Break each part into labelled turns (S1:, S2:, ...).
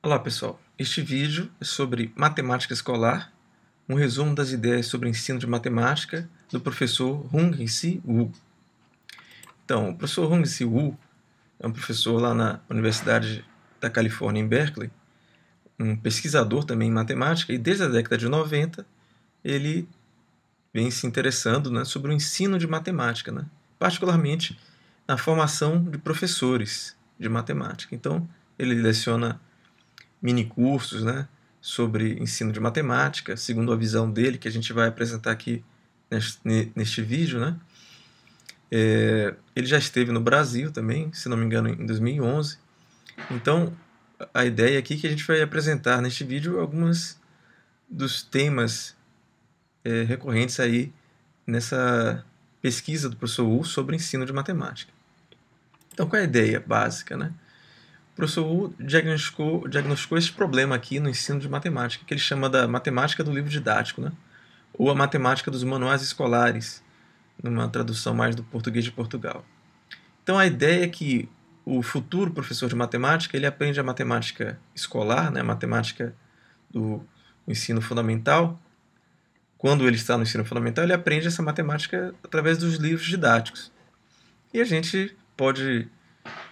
S1: Olá pessoal, este vídeo é sobre matemática escolar, um resumo das ideias sobre ensino de matemática do professor hung Si Wu. Então, o professor hung Si Wu é um professor lá na Universidade da Califórnia em Berkeley, um pesquisador também em matemática e desde a década de 90 ele vem se interessando né, sobre o ensino de matemática, né, particularmente na formação de professores de matemática. Então, ele leciona minicursos né, sobre ensino de matemática, segundo a visão dele, que a gente vai apresentar aqui neste, neste vídeo. Né? É, ele já esteve no Brasil também, se não me engano, em 2011. Então, a ideia aqui é que a gente vai apresentar neste vídeo é algumas dos temas é, recorrentes aí nessa pesquisa do professor Wu sobre ensino de matemática. Então, qual é a ideia básica, né? professor Wu diagnosticou, diagnosticou esse problema aqui no ensino de matemática, que ele chama da matemática do livro didático, né? ou a matemática dos manuais escolares, numa tradução mais do português de Portugal. Então a ideia é que o futuro professor de matemática ele aprende a matemática escolar, né? a matemática do ensino fundamental. Quando ele está no ensino fundamental, ele aprende essa matemática através dos livros didáticos. E a gente pode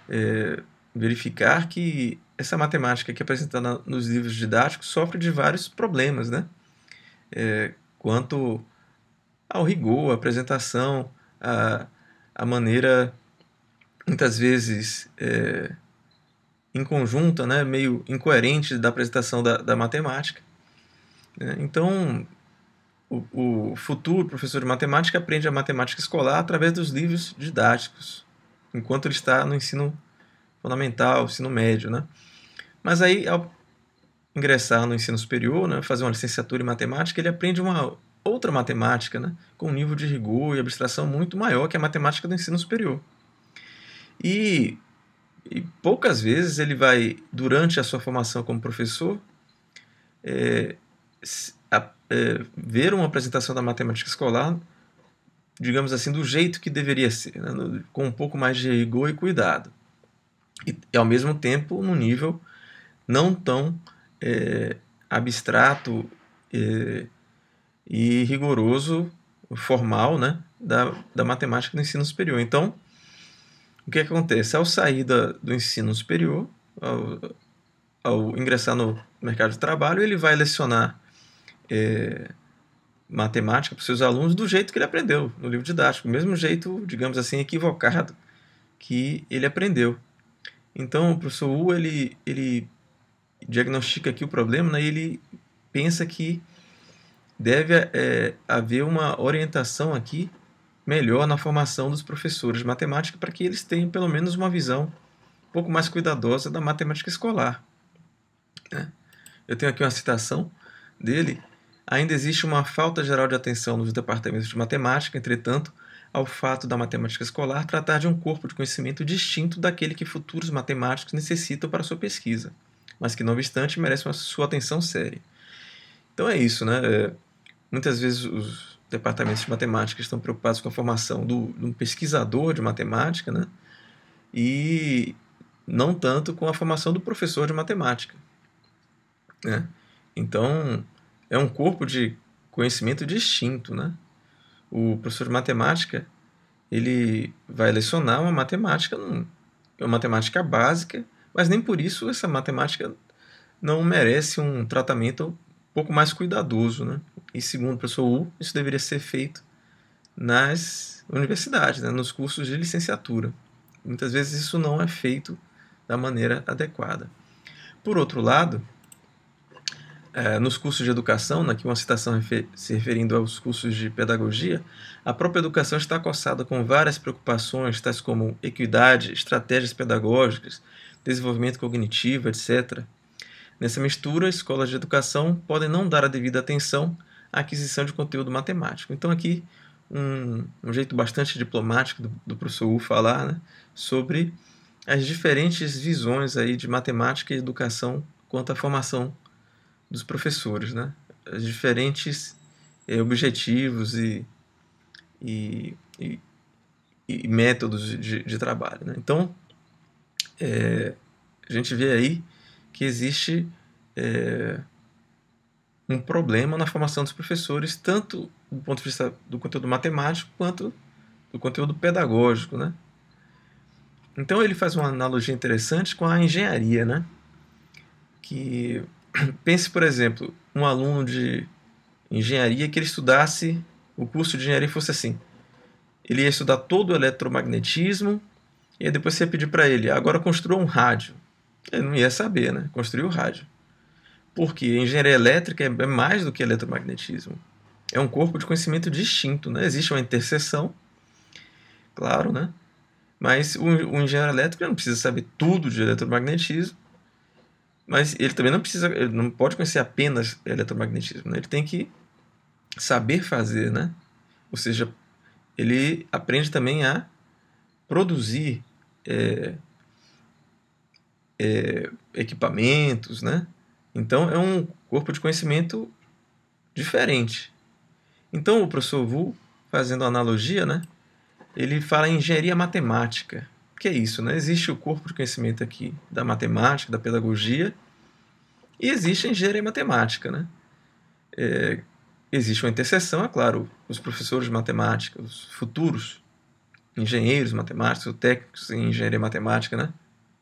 S1: é, verificar que essa matemática que é apresentada nos livros didáticos sofre de vários problemas, né? É, quanto ao rigor, à apresentação, à, à maneira, muitas vezes é, em conjunta, né, meio incoerente da apresentação da, da matemática. É, então, o, o futuro professor de matemática aprende a matemática escolar através dos livros didáticos, enquanto ele está no ensino fundamental, ensino médio, né? Mas aí, ao ingressar no ensino superior, né, fazer uma licenciatura em matemática, ele aprende uma outra matemática, né, com um nível de rigor e abstração muito maior que a matemática do ensino superior. E, e poucas vezes ele vai, durante a sua formação como professor, é, a, é, ver uma apresentação da matemática escolar, digamos assim, do jeito que deveria ser, né, com um pouco mais de rigor e cuidado e, ao mesmo tempo num nível não tão é, abstrato é, e rigoroso, formal, né, da, da matemática do ensino superior. Então, o é que acontece? Ao sair da, do ensino superior, ao, ao, ingressar no mercado de trabalho, ele vai lecionar é, matemática para os seus alunos do jeito que ele aprendeu no livro didático, do mesmo jeito, digamos assim, equivocado que ele aprendeu. Então, o professor Wu ele, ele diagnostica aqui o problema né, e ele pensa que deve é, haver uma orientação aqui melhor na formação dos professores de matemática para que eles tenham pelo menos uma visão um pouco mais cuidadosa da matemática escolar. Né? Eu tenho aqui uma citação dele. Ainda existe uma falta geral de atenção nos departamentos de matemática, entretanto, ao fato da matemática escolar tratar de um corpo de conhecimento distinto daquele que futuros matemáticos necessitam para sua pesquisa, mas que, não obstante, merece uma sua atenção séria. Então é isso, né? É, muitas vezes os departamentos de matemática estão preocupados com a formação do, de um pesquisador de matemática, né? E não tanto com a formação do professor de matemática. Né? Então, é um corpo de conhecimento distinto, né? o professor de matemática ele vai lecionar uma matemática, uma matemática básica, mas nem por isso essa matemática não merece um tratamento um pouco mais cuidadoso, né? E segundo o professor U, isso deveria ser feito nas universidades, né? nos cursos de licenciatura. Muitas vezes isso não é feito da maneira adequada. Por outro lado, é, nos cursos de educação, aqui né, uma citação refer se referindo aos cursos de pedagogia, a própria educação está coçada com várias preocupações, tais como equidade, estratégias pedagógicas, desenvolvimento cognitivo, etc. Nessa mistura, escolas de educação podem não dar a devida atenção à aquisição de conteúdo matemático. Então, aqui, um, um jeito bastante diplomático do, do professor Wu falar né, sobre as diferentes visões aí de matemática e educação quanto à formação dos professores, né? As diferentes eh, objetivos e, e, e, e métodos de, de, trabalho. Né? Então, é, a gente vê aí que existe é, um problema na formação dos professores, tanto do ponto de vista do conteúdo matemático quanto do conteúdo pedagógico, né? Então ele faz uma analogia interessante com a engenharia, né? Que pense, por exemplo, um aluno de engenharia que ele estudasse, o curso de engenharia fosse assim. Ele ia estudar todo o eletromagnetismo e depois você ia pedir para ele, agora construa um rádio. Ele não ia saber, né? Construir o rádio. Porque engenharia elétrica é, é mais do que eletromagnetismo. É um corpo de conhecimento distinto, né? Existe uma interseção, claro, né? Mas o, o engenheiro elétrico não precisa saber tudo de eletromagnetismo, mas ele também não precisa, ele não pode conhecer apenas eletromagnetismo, né? ele tem que saber fazer, né? Ou seja, ele aprende também a produzir é, é, equipamentos, né? Então é um corpo de conhecimento diferente. Então o professor Vu, fazendo analogia, né? Ele fala em engenharia matemática que é isso, né? Existe o corpo de conhecimento aqui da matemática, da pedagogia, e existe a engenharia matemática, né? É, existe uma interseção, é claro, os professores de matemática, os futuros engenheiros matemáticos, ou técnicos em engenharia matemática, né?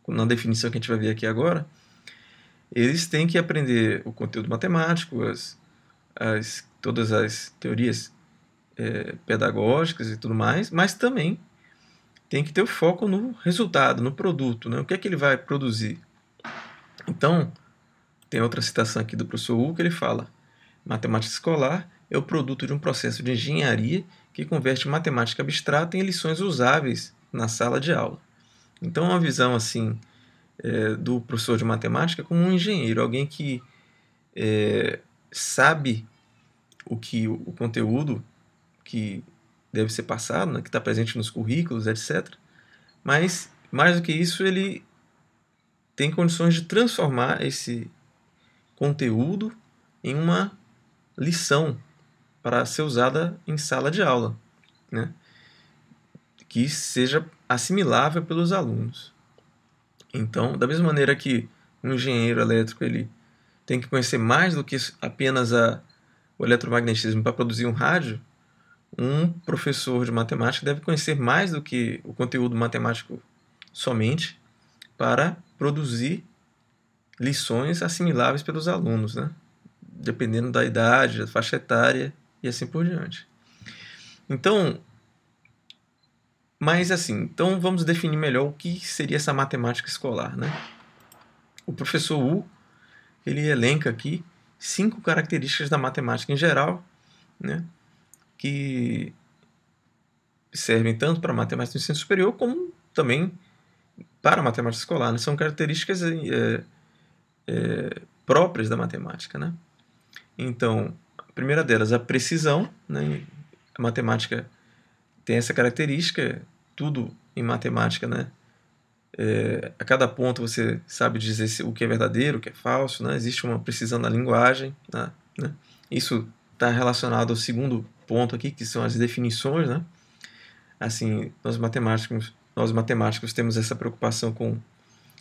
S1: Na definição que a gente vai ver aqui agora, eles têm que aprender o conteúdo matemático, as, as todas as teorias é, pedagógicas e tudo mais, mas também tem que ter o foco no resultado, no produto, né? o que é que ele vai produzir. Então, tem outra citação aqui do professor Hugo que ele fala: matemática escolar é o produto de um processo de engenharia que converte matemática abstrata em lições usáveis na sala de aula. Então, uma visão assim é, do professor de matemática como um engenheiro, alguém que é, sabe o que o conteúdo que deve ser passado, né, que está presente nos currículos, etc. Mas, mais do que isso, ele tem condições de transformar esse conteúdo em uma lição para ser usada em sala de aula, né? que seja assimilável pelos alunos. Então, da mesma maneira que um engenheiro elétrico ele tem que conhecer mais do que apenas a, o eletromagnetismo para produzir um rádio, um professor de matemática deve conhecer mais do que o conteúdo matemático somente para produzir lições assimiláveis pelos alunos, né? dependendo da idade, da faixa etária e assim por diante. Então, mas assim, então vamos definir melhor o que seria essa matemática escolar, né? O professor U, ele elenca aqui cinco características da matemática em geral, né? que servem tanto para matemática do ensino superior como também para a matemática escolar. Né? São características é, é, próprias da matemática. Né? Então, a primeira delas, a precisão. Né? A matemática tem essa característica, tudo em matemática, né? É, a cada ponto você sabe dizer o que é verdadeiro, o que é falso, né? existe uma precisão na linguagem. Né? Isso está relacionado ao segundo ponto aqui, que são as definições, né? Assim, nós matemáticos, nós matemáticos temos essa preocupação com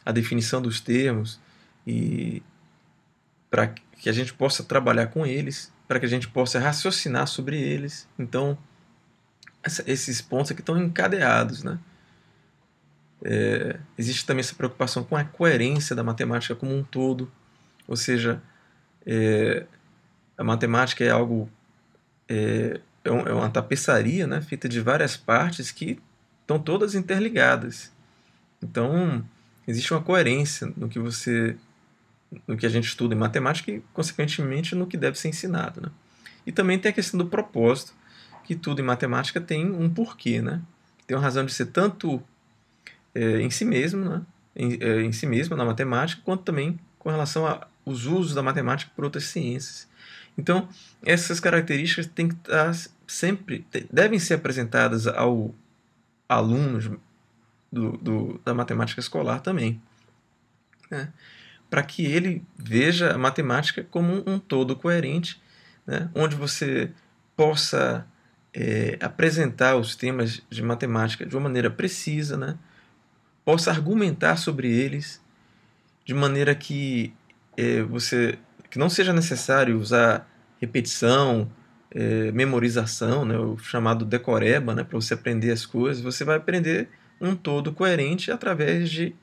S1: a definição dos termos e para que a gente possa trabalhar com eles, para que a gente possa raciocinar sobre eles. Então, essa, esses pontos aqui estão encadeados, né? É, existe também essa preocupação com a coerência da matemática como um todo, ou seja, é, a matemática é algo é, é, é, uma tapeçaria né, feita de várias partes que estão todas interligadas. Então, existe uma coerência no que você no que a gente estuda em matemática e, consequentemente, no que deve ser ensinado. Né? E também tem a questão do propósito, que tudo em matemática tem um porquê, né? Tem uma razão de ser tanto é, em si mesmo, né? Em, é, em si mesmo, na matemática, quanto também com relação aos usos da matemática por outras ciências. Então, essas características têm que estar tá sempre, devem ser apresentadas ao aluno do, do, da matemática escolar também, né? para que ele veja a matemática como um todo coerente, né? onde você possa é, apresentar os temas de matemática de uma maneira precisa, né? possa argumentar sobre eles de maneira que é, você que não seja necessário usar repetição, é, memorização, né, o chamado decoreba, né, para você aprender as coisas, você vai aprender um todo coerente através de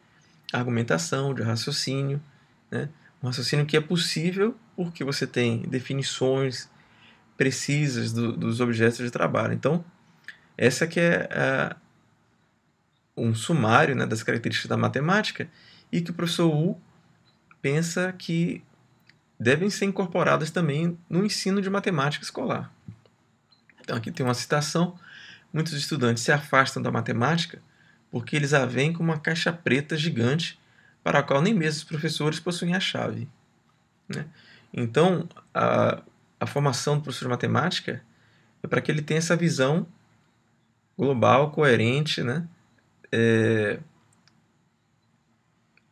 S1: argumentação, de raciocínio, né, um raciocínio que é possível porque você tem definições precisas do, dos objetos de trabalho. Então, essa que é a, um sumário né, das características da matemática e que o professor Wu pensa que devem ser incorporadas também no ensino de matemática escolar. Então aqui tem uma citação: muitos estudantes se afastam da matemática porque eles a veem como uma caixa preta gigante para a qual nem mesmo os professores possuem a chave. Né? Então, a, a formação do professor de matemática é para que ele tenha essa visão global, coerente, né? É,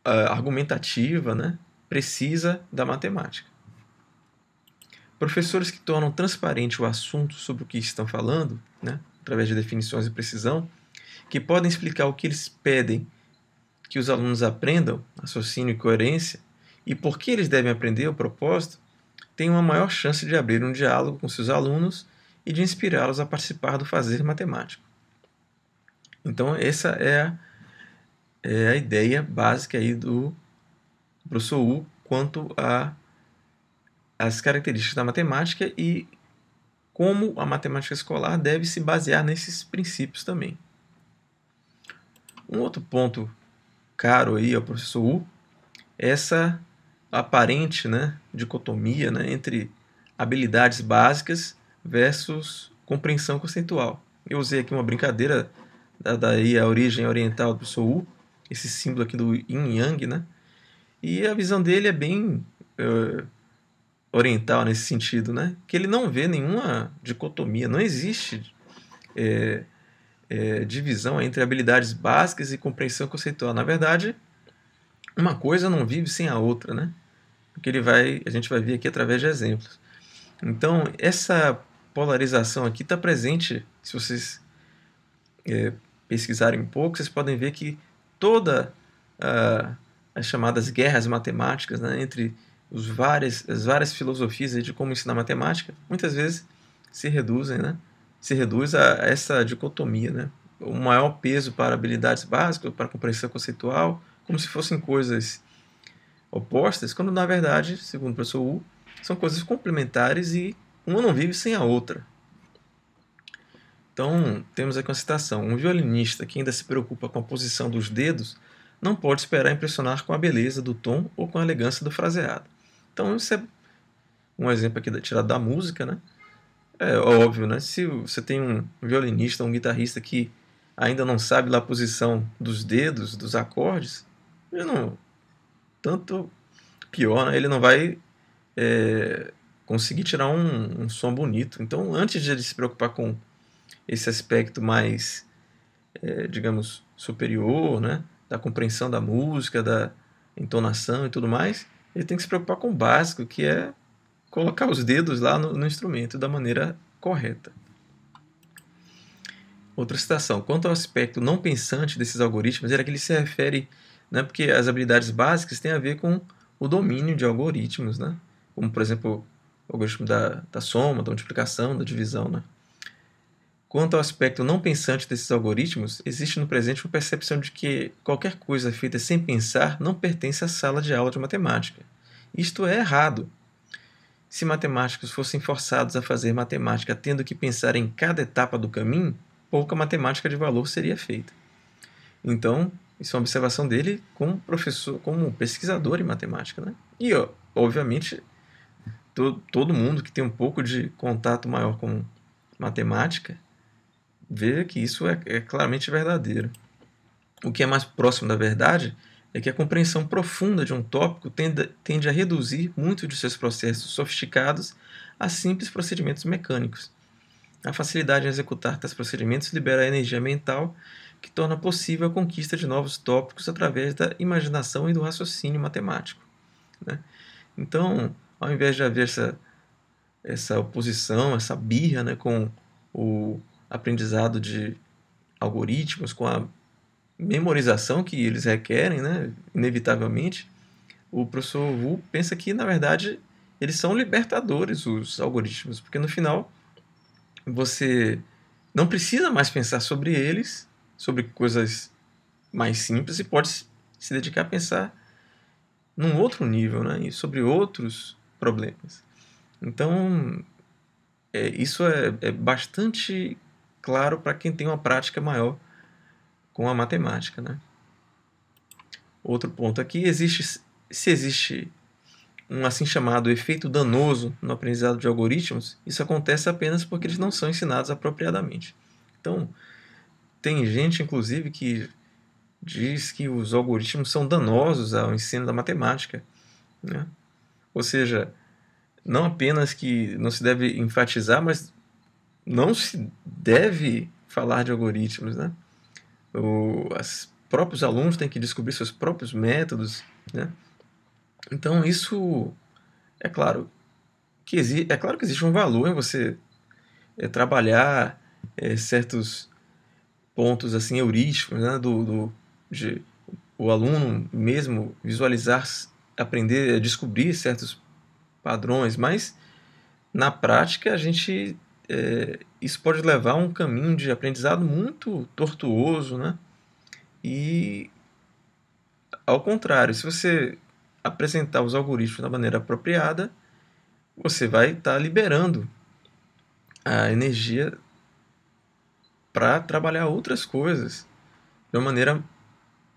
S1: argumentativa, né? precisa da matemática. Professores que tornam transparente o assunto sobre o que estão falando, né, através de definições e precisão, que podem explicar o que eles pedem que os alunos aprendam, raciocínio e coerência, e por que eles devem aprender o propósito, têm uma maior chance de abrir um diálogo com seus alunos e de inspirá-los a participar do fazer matemático. Então, essa é a, é a ideia básica aí do Wu quanto a as características da matemática e como a matemática escolar deve se basear nesses princípios também. Um outro ponto caro aí ao professor Wu é essa aparente né, dicotomia né, entre habilidades básicas versus compreensão conceitual. Eu usei aqui uma brincadeira da daí a origem oriental do professor Wu esse símbolo aqui do yin yang, né? E a visão dele é bem uh, oriental nesse sentido, né? Que ele não vê nenhuma dicotomia, não existe é, é, divisão entre habilidades básicas e compreensão conceitual. Na verdade, uma coisa não vive sem a outra, né? Porque ele vai, a gente vai ver aqui através de exemplos. Então, essa polarização aqui está presente. Se vocês é, pesquisarem um pouco, vocês podem ver que toda a uh, as chamadas guerras matemáticas né, entre os várias, as várias filosofias de como ensinar matemática, muitas vezes se reduzem, né, se reduz a essa dicotomia, né, o maior peso para habilidades básicas, para compreensão conceitual, como se fossem coisas opostas, quando na verdade, segundo o professor Wu, são coisas complementares e uma não vive sem a outra. Então, temos aqui uma citação. Um violinista que ainda se preocupa com a posição dos dedos não pode esperar impressionar com a beleza do tom ou com a elegância do fraseado. Então, isso é um exemplo aqui tirado da música, né? É, é óbvio, né? Se você tem um violinista, um guitarrista que ainda não sabe lá a posição dos dedos, dos acordes, ele não. Tanto pior, né? ele não vai é, conseguir tirar um, um, som bonito. Então, antes de ele se preocupar com esse aspecto mais, é, digamos, superior, né? da compreensão da música, da entonação e tudo mais, ele tem que se preocupar com o básico, que é colocar os dedos lá no, no instrumento da maneira correta. Outra citação. Quanto ao aspecto não pensante desses algoritmos, era que ele se refere, né, porque as habilidades básicas têm a ver com o domínio de algoritmos, né? como, por exemplo, o algoritmo da, da soma, da multiplicação, da divisão. Né? Quanto ao aspecto não pensante desses algoritmos, existe no presente uma percepção de que qualquer coisa feita sem pensar não pertence à sala de aula de matemática. Isto é errado. Se matemáticos fossem forçados a fazer matemática tendo que pensar em cada etapa do caminho, pouca matemática de valor seria feita. Então, isso é uma observação dele como professor, como pesquisador em matemática, né? E, ó, obviamente, to, todo mundo que tem um pouco de contato maior com matemática veja que isso é, é claramente verdadeiro. O que é mais próximo da verdade é que a compreensão profunda de um tópico tende, tende a reduzir muito de seus processos sofisticados a simples procedimentos mecânicos. A facilidade em executar tais procedimentos libera a energia mental que torna possível a conquista de novos tópicos através da imaginação e do raciocínio matemático. Né? Então, ao invés de haver essa, essa oposição, essa birra né, com o aprendizado de algoritmos, com a memorização que eles requerem, né, inevitavelmente, o professor Wu pensa que, na verdade, eles são libertadores, os algoritmos, porque no final você não precisa mais pensar sobre eles, sobre coisas mais simples, e pode se dedicar a pensar num outro nível, né, e sobre outros problemas. Então, é, isso é, é bastante claro para quem tem uma prática maior com a matemática. Né? Outro ponto aqui, existe, se existe um assim chamado efeito danoso no aprendizado de algoritmos, isso acontece apenas porque eles não são ensinados apropriadamente. Então, tem gente, inclusive, que diz que os algoritmos são danosos ao ensino da matemática. Né? Ou seja, não apenas que não se deve enfatizar, mas não se deve falar de algoritmos, né? os próprios alunos têm que descobrir seus próprios métodos, né? Então isso é claro que existe, é claro que existe um valor em você é, trabalhar é, certos pontos assim heurísticos, né? Do, do de, o aluno mesmo visualizar, aprender, descobrir certos padrões, mas na prática a gente é, isso pode levar a um caminho de aprendizado muito tortuoso, né? E ao contrário, se você apresentar os algoritmos da maneira apropriada, você vai estar tá liberando a energia para trabalhar outras coisas de uma maneira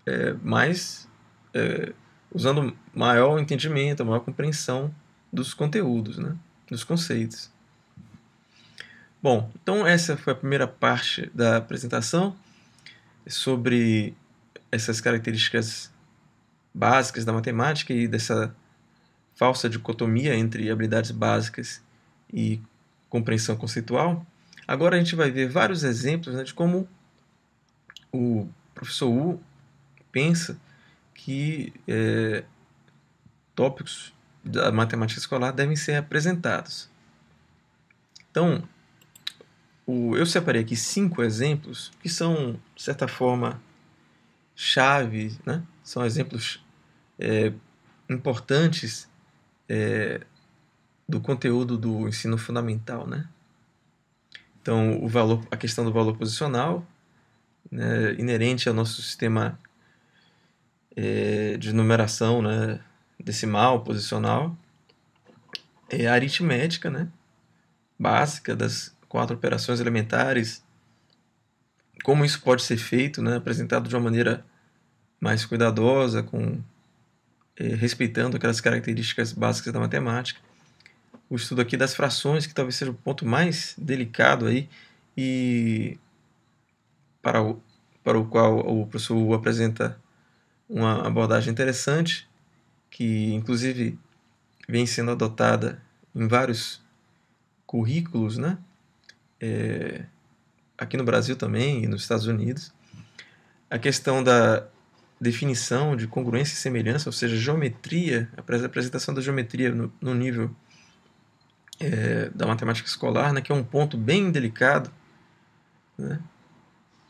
S1: é, mais é, usando maior entendimento, maior compreensão dos conteúdos, né? dos conceitos. Bom, então essa foi a primeira parte da apresentação é sobre essas características básicas da matemática e dessa falsa dicotomia entre habilidades básicas e compreensão conceitual. Agora a gente vai ver vários exemplos né, de como o professor Wu pensa que é, tópicos da matemática escolar devem ser apresentados. Então, o, eu separei aqui cinco exemplos que são, de certa forma, chave, né? são exemplos é, importantes é, do conteúdo do ensino fundamental. Né? Então, o valor, a questão do valor posicional, né, inerente ao nosso sistema é, de numeração né, decimal, posicional, é, aritmética, né, básica das quatro operações elementares, como isso pode ser feito, né, apresentado de uma maneira mais cuidadosa, com eh, respeitando aquelas características básicas da matemática. O estudo aqui das frações, que talvez seja o ponto mais delicado aí e para o, para o qual o professor Wu apresenta uma abordagem interessante, que inclusive vem sendo adotada em vários currículos, né? é, aqui no Brasil também e nos Estados Unidos, a questão da definição de congruência e semelhança, ou seja, geometria, a apresentação da geometria no, no nível é, da matemática escolar, né, que é um ponto bem delicado, né,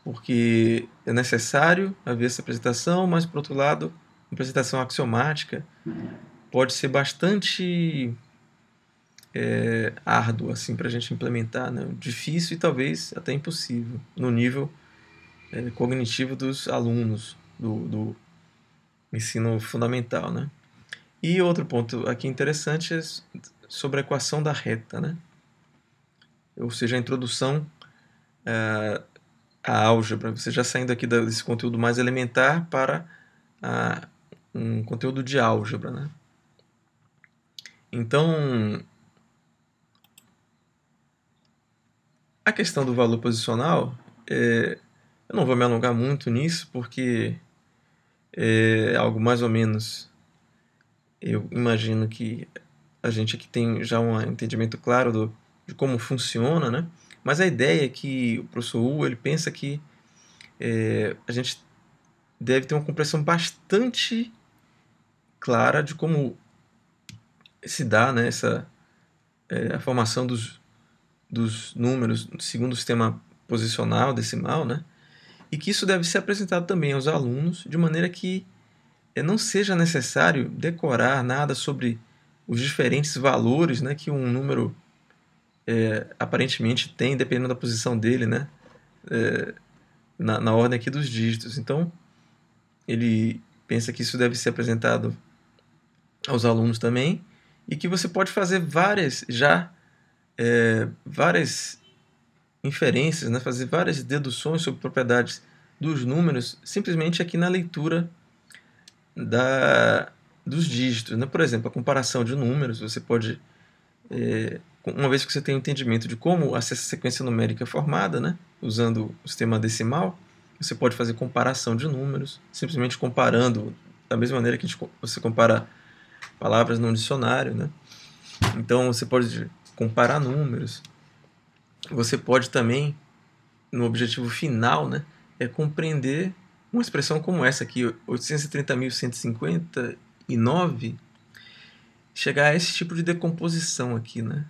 S1: porque é necessário haver essa apresentação, mas, por outro lado, a apresentação axiomática pode ser bastante é, árduo assim para a gente implementar, né? difícil e talvez até impossível no nível é, cognitivo dos alunos do, do ensino fundamental, né? E outro ponto aqui interessante é sobre a equação da reta, né? Ou seja, a introdução é, à álgebra. Você já saindo aqui desse conteúdo mais elementar para um conteúdo de álgebra, né? Então, A questão do valor posicional, é, eu não vou me alongar muito nisso, porque é, é algo mais ou menos. Eu imagino que a gente aqui tem já um entendimento claro do, de como funciona, né? Mas a ideia é que o professor Wu ele pensa que é, a gente deve ter uma compreensão bastante clara de como se dá né, essa, é, a formação dos, dos números segundo o sistema posicional decimal, né? E que isso deve ser apresentado também aos alunos de maneira que eh, não seja necessário decorar nada sobre os diferentes valores né, que um número é, aparentemente tem, dependendo da posição dele, né? É, na, na ordem aqui dos dígitos. Então, ele pensa que isso deve ser apresentado aos alunos também e que você pode fazer várias já é, várias inferências, né, fazer várias deduções sobre propriedades dos números simplesmente aqui na leitura da, dos dígitos. Né? Por exemplo, a comparação de números, você pode, é, uma vez que você tem um entendimento de como essa sequência numérica é formada, né? usando o sistema decimal, você pode fazer comparação de números, simplesmente comparando da mesma maneira que gente, você compara palavras num dicionário. Né? Então, você pode comparar números. Você pode também, no objetivo final, né, é compreender uma expressão como essa aqui, 830.159, chegar a esse tipo de decomposição aqui, né,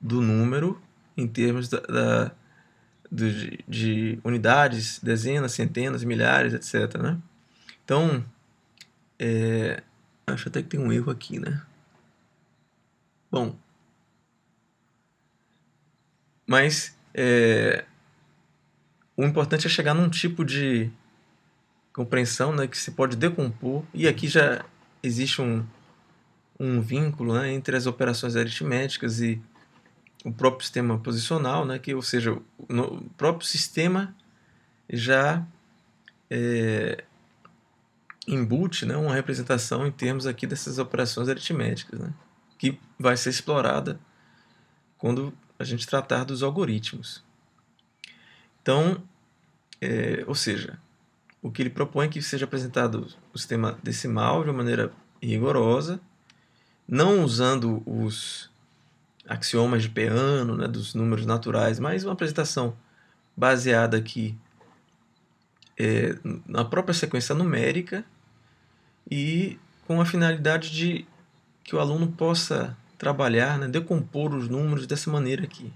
S1: do número em termos da, da de, de, unidades, dezenas, centenas, milhares, etc. Né? Então, é, acho até que tem um erro aqui, né? Bom, mas é, o importante é chegar num tipo de compreensão né, que se pode decompor, e aqui já existe um, um vínculo né, entre as operações aritméticas e o próprio sistema posicional, né, que, ou seja, o próprio sistema já é, embute né, uma representação em termos aqui dessas operações aritméticas, né, que vai ser explorada quando a gente tratar dos algoritmos. Então, é, ou seja, o que ele propõe é que seja apresentado o sistema decimal de uma maneira rigorosa, não usando os axiomas de Peano, né, dos números naturais, mas uma apresentação baseada aqui é, na própria sequência numérica e com a finalidade de que o aluno possa trabalhar, né, decompor os números dessa maneira aqui.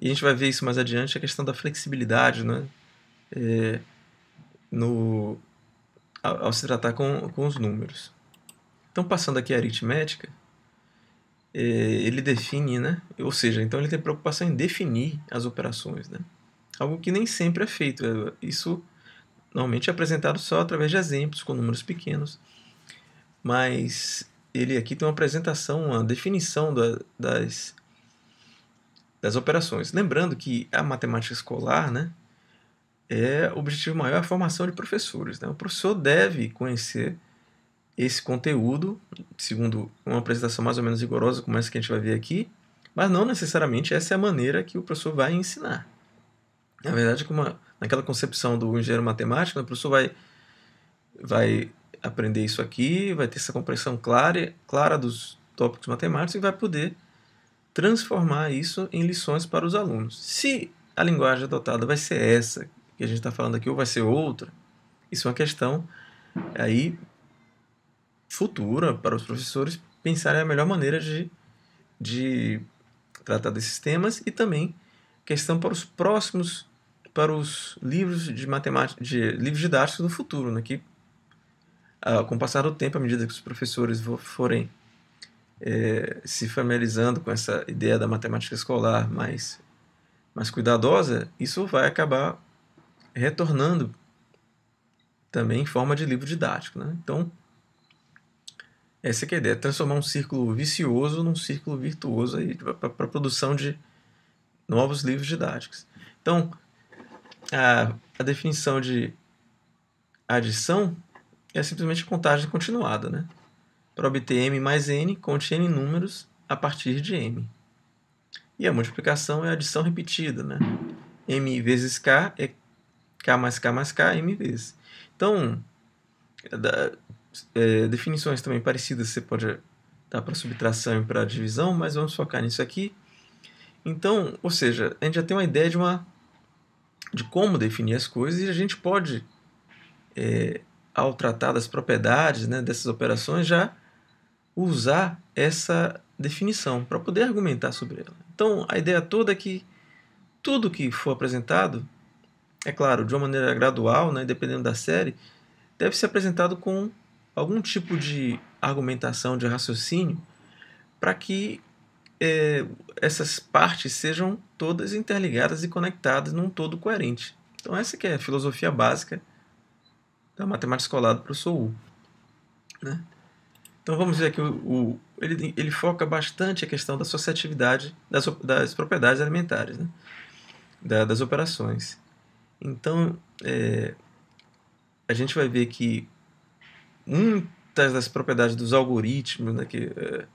S1: E a gente vai ver isso mais adiante, a questão da flexibilidade, né, é, no, ao, ao, se tratar com, com os números. Então, passando aqui a aritmética, é, ele define, né, ou seja, então ele tem preocupação em definir as operações, né, algo que nem sempre é feito. É, isso normalmente é apresentado só através de exemplos com números pequenos, mas ele aqui tem uma apresentação, uma definição da, das, das operações. Lembrando que a matemática escolar, né, é o objetivo maior é a formação de professores. Né? O professor deve conhecer esse conteúdo, segundo uma apresentação mais ou menos rigorosa, como essa que a gente vai ver aqui, mas não necessariamente essa é a maneira que o professor vai ensinar. Na verdade, como a, naquela concepção do engenheiro matemático, né, o professor vai, vai aprender isso aqui, vai ter essa compreensão clara, clara dos tópicos matemáticos e vai poder transformar isso em lições para os alunos. Se a linguagem adotada vai ser essa que a gente está falando aqui ou vai ser outra, isso é uma questão aí futura para os professores pensarem a melhor maneira de, de tratar desses temas e também questão para os próximos para os livros de matemática de livros didáticos do futuro, né, que ah, com o passar do tempo, à medida que os professores forem é, se familiarizando com essa ideia da matemática escolar mais, mais cuidadosa, isso vai acabar retornando também em forma de livro didático. Né? Então, essa é a ideia, transformar um círculo vicioso num círculo virtuoso para a produção de novos livros didáticos. Então, a, a definição de adição é simplesmente contagem continuada. Né? Para obter m mais n, conte n números a partir de m. E a multiplicação é a adição repetida. Né? m vezes k é k mais k mais k, m vezes. Então, da, é, definições também parecidas você pode dar para subtração e para divisão, mas vamos focar nisso aqui. Então, ou seja, a gente já tem uma ideia de, uma, de como definir as coisas e a gente pode é, ao tratar das propriedades né, dessas operações, já usar essa definição para poder argumentar sobre ela. Então, a ideia toda é que tudo que for apresentado, é claro, de uma maneira gradual, né, dependendo da série, deve ser apresentado com algum tipo de argumentação, de raciocínio, para que é, essas partes sejam todas interligadas e conectadas num todo coerente. Então essa que é a filosofia básica da matemática escolar para o Soul. Né? Então vamos ver aqui, o, o, ele, ele foca bastante a questão da associatividade das, das propriedades elementares, né? da, das operações. Então é, a gente vai ver que muitas das propriedades dos algoritmos, né, que, é,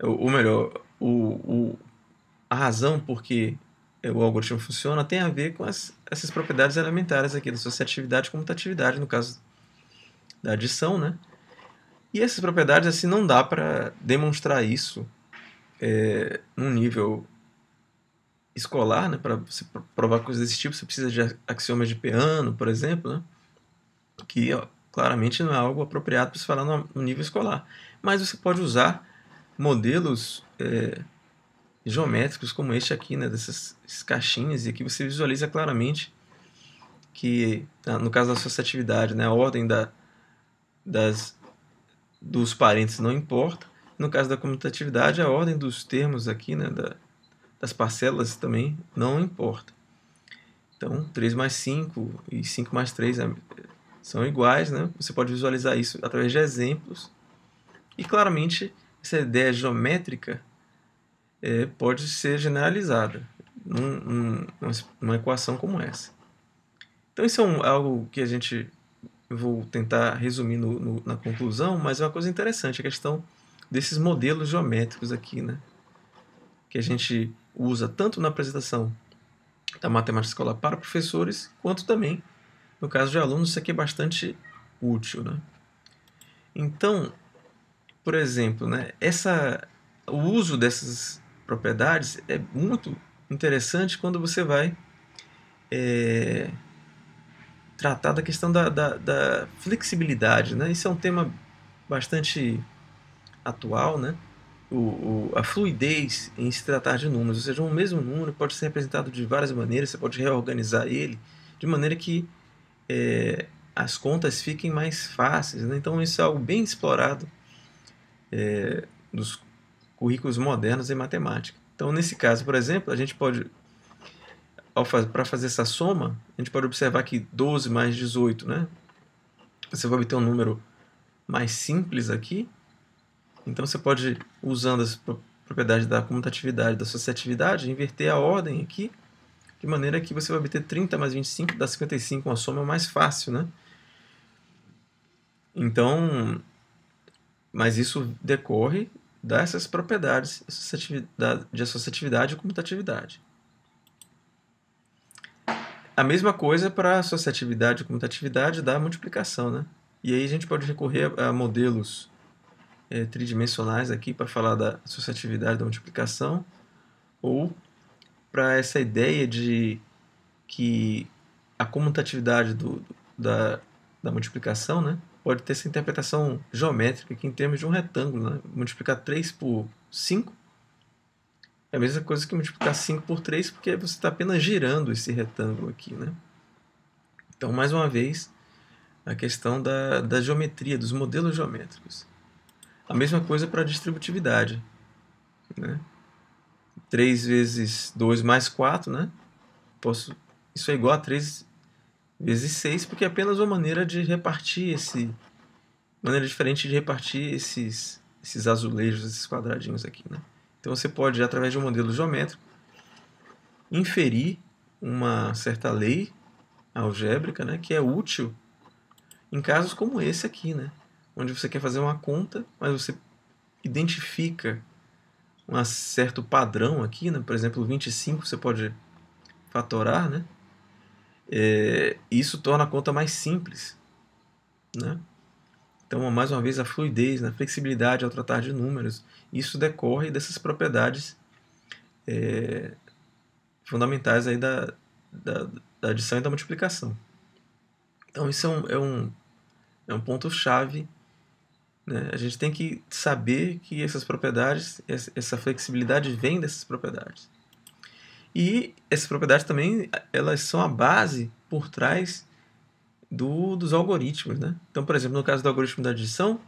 S1: é ou melhor, o, o, a razão por que é, o algoritmo funciona tem a ver com as, essas propriedades elementares aqui da associatividade e comutatividade, no caso da adição, né? E essas propriedades, assim, não dá para demonstrar isso é, num nível escolar, né? Para você provar coisas desse tipo, você precisa de axiomas de Peano, por exemplo, né? Que ó, claramente não é algo apropriado para se falar no, nível escolar. Mas você pode usar modelos... É, geométricos como este aqui, né, dessas caixinhas, e aqui você visualiza claramente que, no caso da associatividade, né, a ordem da, das, dos parentes não importa. No caso da comutatividade, a ordem dos termos aqui, né, da, das parcelas também não importa. Então, 3 mais 5 e 5 mais 3 é, são iguais, né? Você pode visualizar isso através de exemplos. E claramente, essa ideia geométrica é, pode ser generalizada num, num, numa equação como essa. Então, isso é um, algo que a gente vou tentar resumir no, no, na conclusão, mas é uma coisa interessante a questão desses modelos geométricos aqui, né? que a gente usa tanto na apresentação da matemática escolar para professores, quanto também no caso de alunos, isso aqui é bastante útil. Né? Então, por exemplo, né, essa, o uso dessas propriedades é muito interessante quando você vai é, tratar da questão da, da, da, flexibilidade. Né? Isso é um tema bastante atual, né? O, o, a fluidez em se tratar de números, ou seja, um mesmo número pode ser representado de várias maneiras, você pode reorganizar ele de maneira que é, as contas fiquem mais fáceis. Né? Então, isso é algo bem explorado é, nos currículos modernos em matemática. Então, nesse caso, por exemplo, a gente pode, para fazer essa soma, a gente pode observar que 12 mais 18, né? Você vai obter um número mais simples aqui. Então, você pode, usando as propriedades da comutatividade da associatividade, inverter a ordem aqui, de maneira que você vai obter 30 mais 25 dá 55, uma soma mais fácil, né? Então, mas isso decorre dessas propriedades de associatividade e comutatividade. A mesma coisa para associatividade e comutatividade da multiplicação, né? E aí a gente pode recorrer a, modelos é, tridimensionais aqui para falar da associatividade da multiplicação ou para essa ideia de que a comutatividade do, da, da multiplicação, né? pode ter essa interpretação geométrica aqui em termos de um retângulo, né? multiplicar 3 por 5 é a mesma coisa que multiplicar 5 por 3, porque você está apenas girando esse retângulo aqui. Né? Então, mais uma vez, a questão da, da geometria, dos modelos geométricos. A mesma coisa para a distributividade. Né? 3 vezes 2 mais 4, né? Posso, isso é igual a 3 vezes 6, porque é apenas uma maneira de repartir esse. maneira diferente de repartir esses, esses azulejos, esses quadradinhos aqui. Né? Então você pode, através de um modelo geométrico, inferir uma certa lei algébrica né, que é útil em casos como esse aqui, né, onde você quer fazer uma conta, mas você identifica um certo padrão aqui, né, por exemplo, 25 você pode fatorar, né, é, isso torna a conta mais simples. Né? Então, mais uma vez, a fluidez, a né? flexibilidade ao tratar de números, isso decorre dessas propriedades é, fundamentais aí da, da, da, adição e da multiplicação. Então, isso é um, é um, é um ponto-chave. Né? A gente tem que saber que essas propriedades, essa flexibilidade vem dessas propriedades. E essas propriedades também elas são a base por trás do, dos algoritmos. Né? Então, por exemplo, no caso do algoritmo da adição,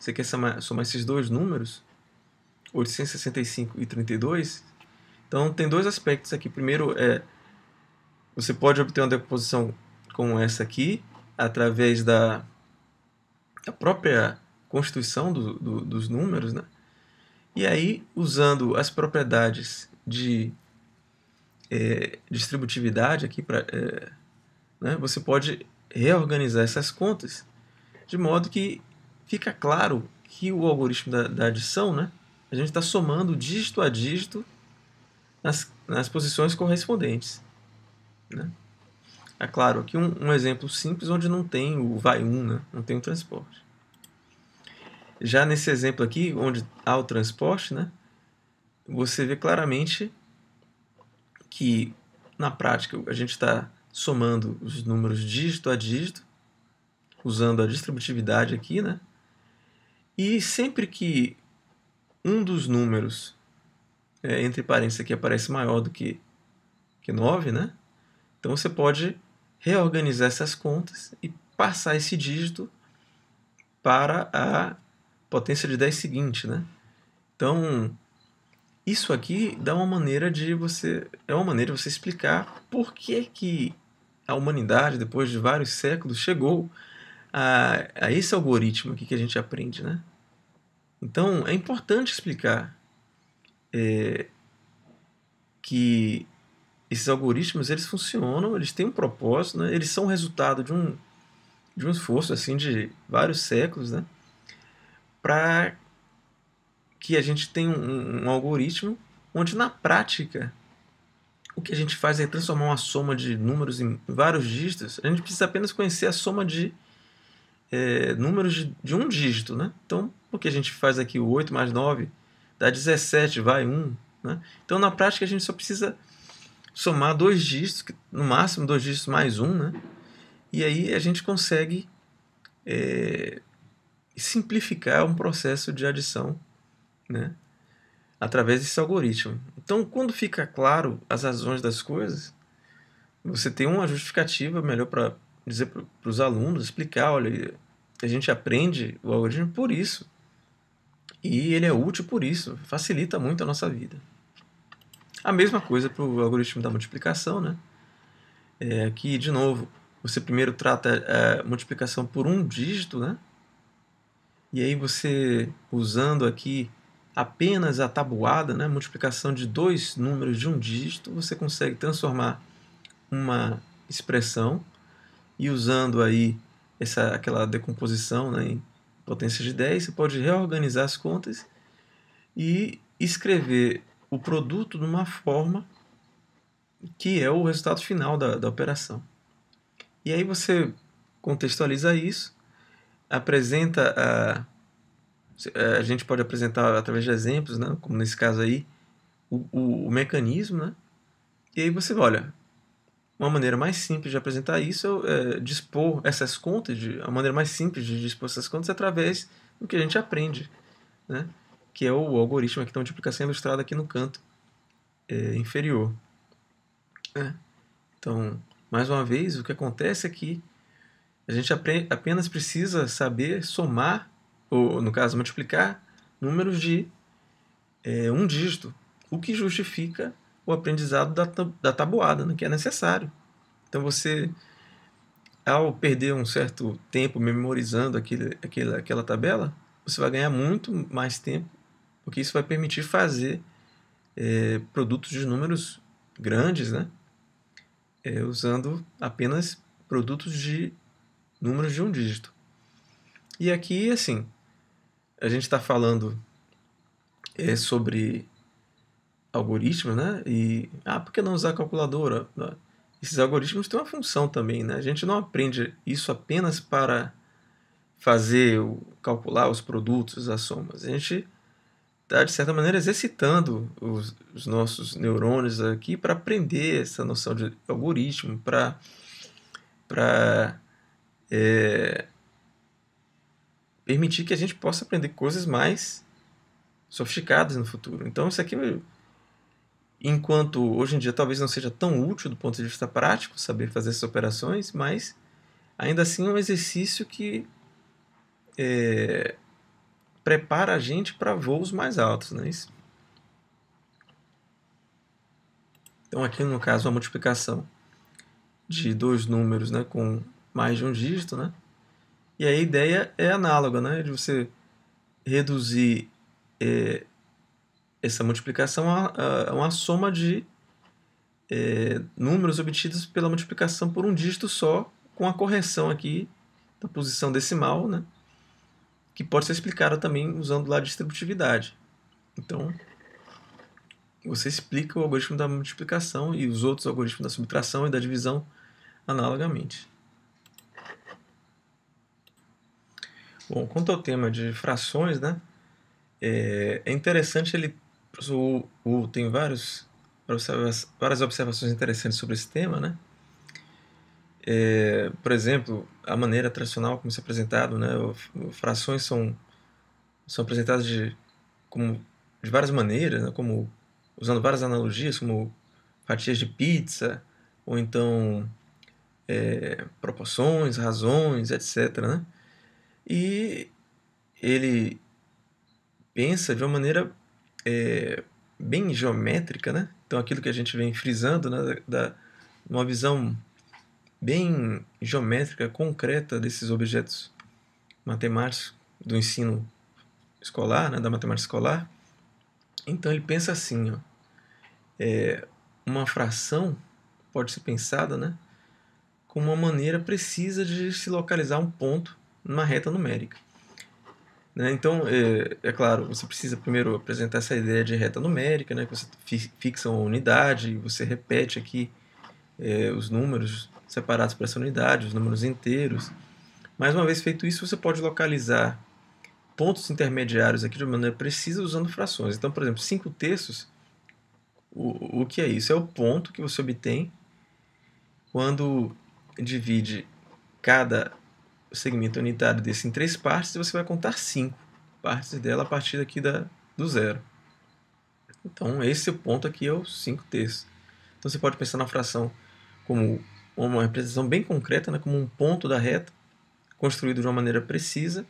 S1: você quer somar, somar esses dois números, 865 e 32. Então, tem dois aspectos aqui. Primeiro, é você pode obter uma decomposição como essa aqui, através da, da própria constituição do, do, dos números, né? E aí, usando as propriedades de é, distributividade aqui, para é, né, você pode reorganizar essas contas de modo que fica claro que o algoritmo da, da adição, né, a gente está somando dígito a dígito nas, nas posições correspondentes. Né? É claro, aqui um, um, exemplo simples onde não tem o vai um, né? não tem o transporte. Já nesse exemplo aqui, onde há o transporte, né? você vê claramente que na prática a gente está somando os números dígito a dígito, usando a distributividade aqui, né? E sempre que um dos números, é, entre parênteses aqui, aparece maior do que, que 9, né? Então você pode reorganizar essas contas e passar esse dígito para a potência de 10 seguinte, né? Então, isso aqui dá uma maneira de você é uma maneira de você explicar por que que a humanidade depois de vários séculos chegou a, a esse algoritmo aqui que a gente aprende, né? Então é importante explicar é, que esses algoritmos eles funcionam, eles têm um propósito, né? eles são resultado de um de um esforço assim de vários séculos, né? Para que a gente tem um, um algoritmo onde, na prática, o que a gente faz é transformar uma soma de números em vários dígitos. A gente precisa apenas conhecer a soma de é, números de, de, um dígito. Né? Então, o que a gente faz aqui, o 8 mais 9, dá 17, vai 1. Né? Então, na prática, a gente só precisa somar dois dígitos, no máximo dois dígitos mais um, né? e aí a gente consegue é, simplificar um processo de adição né? através desse algoritmo. Então, quando fica claro as razões das coisas, você tem uma justificativa melhor para dizer para os alunos, explicar, olha, a gente aprende o algoritmo por isso. E ele é útil por isso, facilita muito a nossa vida. A mesma coisa para o algoritmo da multiplicação, né? É, que, de novo, você primeiro trata a é, multiplicação por um dígito, né? E aí você, usando aqui apenas a tabuada, né, multiplicação de dois números de um dígito, você consegue transformar uma expressão e usando aí essa, aquela decomposição né, em potência de 10, você pode reorganizar as contas e escrever o produto de uma forma que é o resultado final da, da operação. E aí você contextualiza isso, apresenta a é, a gente pode apresentar através de exemplos, né? como nesse caso aí, o, o, o mecanismo, né? e aí você olha, uma maneira mais simples de apresentar isso é, é dispor essas contas, de, a maneira mais simples de dispor essas contas é através do que a gente aprende, né? que é o algoritmo aqui da então, multiplicação é ilustrada aqui no canto é, inferior. É. Então, mais uma vez, o que acontece é que a gente apenas precisa saber somar ou no caso, multiplicar números de é, um dígito, o que justifica o aprendizado da, da tabuada, né, que é necessário. Então você, ao perder um certo tempo memorizando aquele, aquele, aquela tabela, você vai ganhar muito mais tempo, porque isso vai permitir fazer é, produtos de números grandes, né? É, usando apenas produtos de números de um dígito. E aqui, assim, a gente está falando é, sobre algoritmos, né? E ah, por que não usar calculadora? Ah, esses algoritmos têm uma função também, né? A gente não aprende isso apenas para fazer o, calcular os produtos, as somas. A gente está, de certa maneira, exercitando os, os nossos neurônios aqui para aprender essa noção de algoritmo, para é, permitir que a gente possa aprender coisas mais sofisticadas no futuro. Então, isso aqui, enquanto hoje em dia talvez não seja tão útil do ponto de vista prático saber fazer essas operações, mas ainda assim é um exercício que é, prepara a gente para voos mais altos, não é isso? Então, aqui no caso, a multiplicação de dois números né, com mais de um dígito, né? E aí a ideia é análoga, né? De você reduzir é, essa multiplicação a, a, a, uma soma de é, números obtidos pela multiplicação por um dígito só, com a correção aqui da posição decimal, né? Que pode ser explicada também usando lá a distributividade. Então, você explica o algoritmo da multiplicação e os outros algoritmos da subtração e da divisão analogamente. Bom, quanto ao tema de frações, né? É, é interessante ele. O, o tem vários, várias observações interessantes sobre esse tema, né? É, por exemplo, a maneira tradicional como se é apresentado, né? Frações são, são apresentadas de, como, de várias maneiras, né? como usando várias analogias, como fatias de pizza, ou então é, proporções, razões, etc. Né? E ele pensa de uma maneira é, bem geométrica, né? Então, aquilo que a gente vem frisando, né? Da, uma visão bem geométrica, concreta desses objetos matemáticos do ensino escolar, né? da matemática escolar. Então, ele pensa assim, ó, é, uma fração pode ser pensada né? como uma maneira precisa de se localizar um ponto numa reta numérica. Né? Então, é, é, claro, você precisa primeiro apresentar essa ideia de reta numérica, né? que você fixa uma unidade, você repete aqui é, os números separados para essa unidade, os números inteiros. Mais uma vez feito isso, você pode localizar pontos intermediários aqui de uma maneira precisa usando frações. Então, por exemplo, 5 terços, o, o que é isso? É o ponto que você obtém quando divide cada o segmento unitário desse em três partes você vai contar cinco partes dela a partir aqui da, do zero. Então, esse é ponto aqui é o 5 terços. Então, você pode pensar na fração como uma representação bem concreta, né? como um ponto da reta, construído de uma maneira precisa,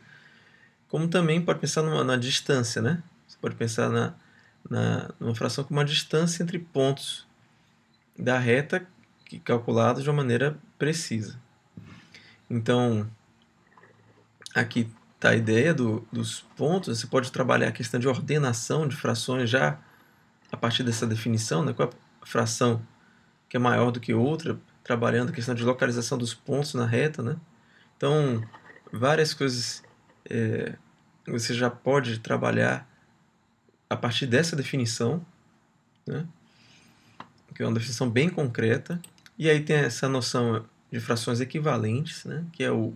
S1: como também pode pensar numa, na distância. Né? Você pode pensar na, na, numa fração como uma distância entre pontos da reta calculados de uma maneira precisa. Então, aqui está a ideia do, dos pontos, você pode trabalhar a questão de ordenação de frações já a partir dessa definição, né? qual é a fração que é maior do que outra, trabalhando a questão de localização dos pontos na reta. Né? Então, várias coisas é, você já pode trabalhar a partir dessa definição, né? que é uma definição bem concreta. E aí tem essa noção de frações equivalentes, né? que é o